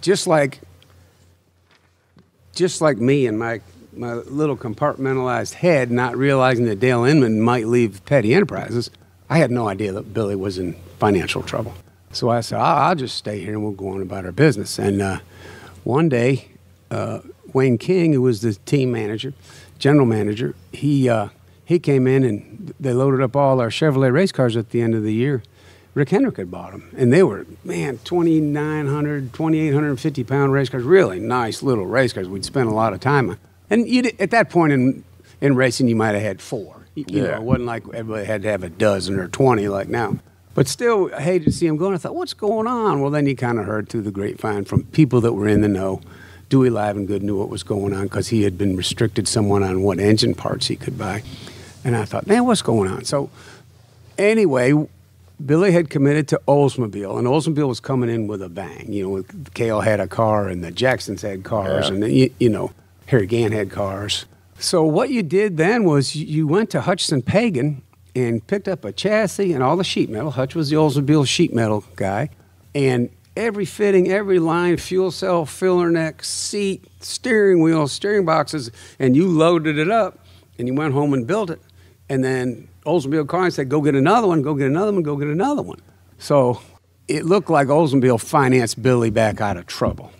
just like just like me and my my little compartmentalized head, not realizing that Dale Inman might leave Petty Enterprises, I had no idea that Billy was in financial trouble. So I said, I'll, I'll just stay here and we'll go on about our business. And uh, one day, uh, Wayne King, who was the team manager, general manager, he uh, he came in and they loaded up all our Chevrolet race cars at the end of the year Rick Hendrick had bought them. And they were, man, 2,900, 2,850 pound race cars, really nice little race cars we'd spent a lot of time on. And at that point in, in racing, you might have had four. You, yeah. know, it wasn't like everybody had to have a dozen or 20 like now. But still, I hated to see them going. I thought, what's going on? Well, then you kind of heard through the grapevine from people that were in the know. Dewey Live and Good knew what was going on because he had been restricted someone on what engine parts he could buy. And I thought, man, what's going on? So, anyway, Billy had committed to Oldsmobile, and Oldsmobile was coming in with a bang. You know, Kale had a car, and the Jacksons had cars, yeah. and you, you know, Harry Gann had cars. So what you did then was you went to Hutchinson Pagan and picked up a chassis and all the sheet metal. Hutch was the Oldsmobile sheet metal guy, and every fitting, every line, fuel cell, filler neck, seat, steering wheel, steering boxes, and you loaded it up, and you went home and built it. And then Oldsmobile Carnes said, go get another one, go get another one, go get another one. So it looked like Oldsmobile financed Billy back out of trouble.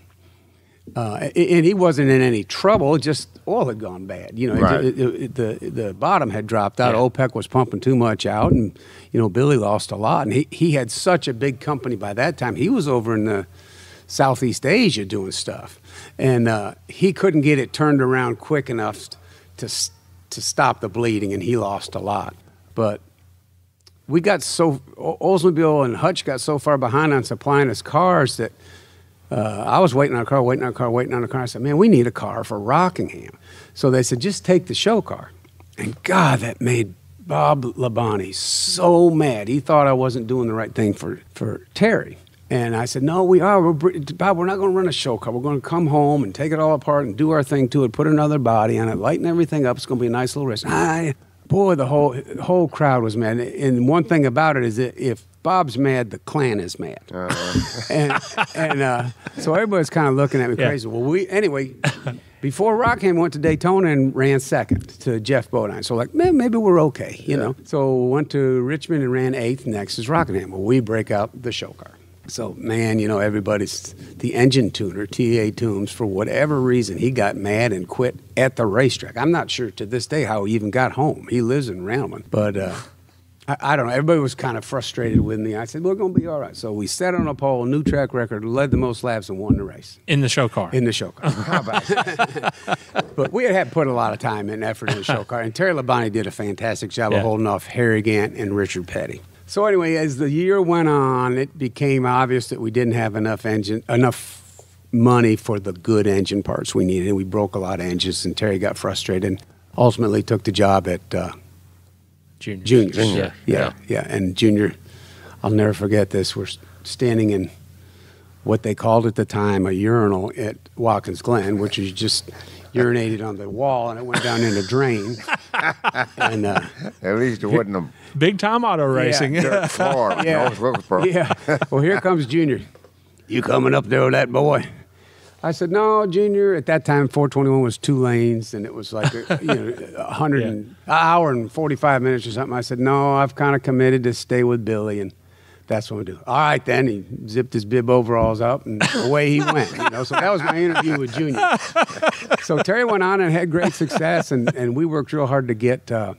Uh, and he wasn't in any trouble. Just oil had gone bad. You know, right. it, it, it, the the bottom had dropped out. Yeah. OPEC was pumping too much out, and you know Billy lost a lot. And he he had such a big company by that time. He was over in the Southeast Asia doing stuff, and uh, he couldn't get it turned around quick enough to to stop the bleeding, and he lost a lot. But we got so Oldsmobile and Hutch got so far behind on supplying us cars that uh, I was waiting on a car, waiting on a car, waiting on a car. I said, "Man, we need a car for Rockingham." So they said, "Just take the show car," and God, that made Bob Labonte so mad. He thought I wasn't doing the right thing for for Terry. And I said, no, we are. We're, Bob, we're not going to run a show car. We're going to come home and take it all apart and do our thing to it, put another body on it, lighten everything up. It's going to be a nice little race. I, boy, the whole whole crowd was mad. And one thing about it is that if Bob's mad, the clan is mad. Uh -huh. and, and uh, so everybody's kind of looking at me yeah. crazy. Well, we anyway. Before Rockham went to Daytona and ran second to Jeff Bodine. So, like, man, maybe we're okay, you yeah. know. So, went to Richmond and ran eighth. Next is Rockingham. Well, we break out the show car. So, man, you know, everybody's the engine tuner, T.A. Toombs, for whatever reason, he got mad and quit at the racetrack. I'm not sure to this day how he even got home. He lives in Roundland. But uh, I, I, don't know. Everybody was kind of frustrated with me. I said, we're going to be all right. So we sat on a pole, new track record, led the most laps, and won the race. In the show car. In the show car. how about But we had put a lot of time and effort in the show car. And Terry Labonte did a fantastic job yeah. of holding off Harry Gant and Richard Petty. So anyway, as the year went on, it became obvious that we didn't have enough engine enough money for the good engine parts we needed. and We broke a lot of engines, and Terry got frustrated and ultimately took the job at uh, Junior. Junior. Junior. Yeah, yeah, yeah, And Junior, I'll never forget this. We're standing in what they called at the time a urinal at Watkins Glen, which is just urinated on the wall and it went down in a drain. and uh, at least it wasn't a big time auto racing. Yeah, floor. yeah. North yeah. Well, here comes Junior. You coming up there with that boy? I said, no, Junior. At that time, 421 was two lanes, and it was like a, you know, 100 yeah. an hour and 45 minutes or something. I said, no, I've kind of committed to stay with Billy, and that's what we do. All right, then he zipped his bib overalls up and away he went. You know, so that was my interview with Junior. so Terry went on and had great success, and, and we worked real hard to get uh,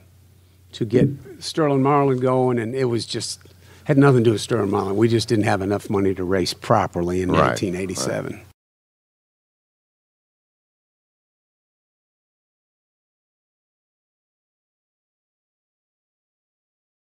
to get Sterling Marlin going, and it was just had nothing to do with Sterling Marlin. We just didn't have enough money to race properly in right, 1987. Right.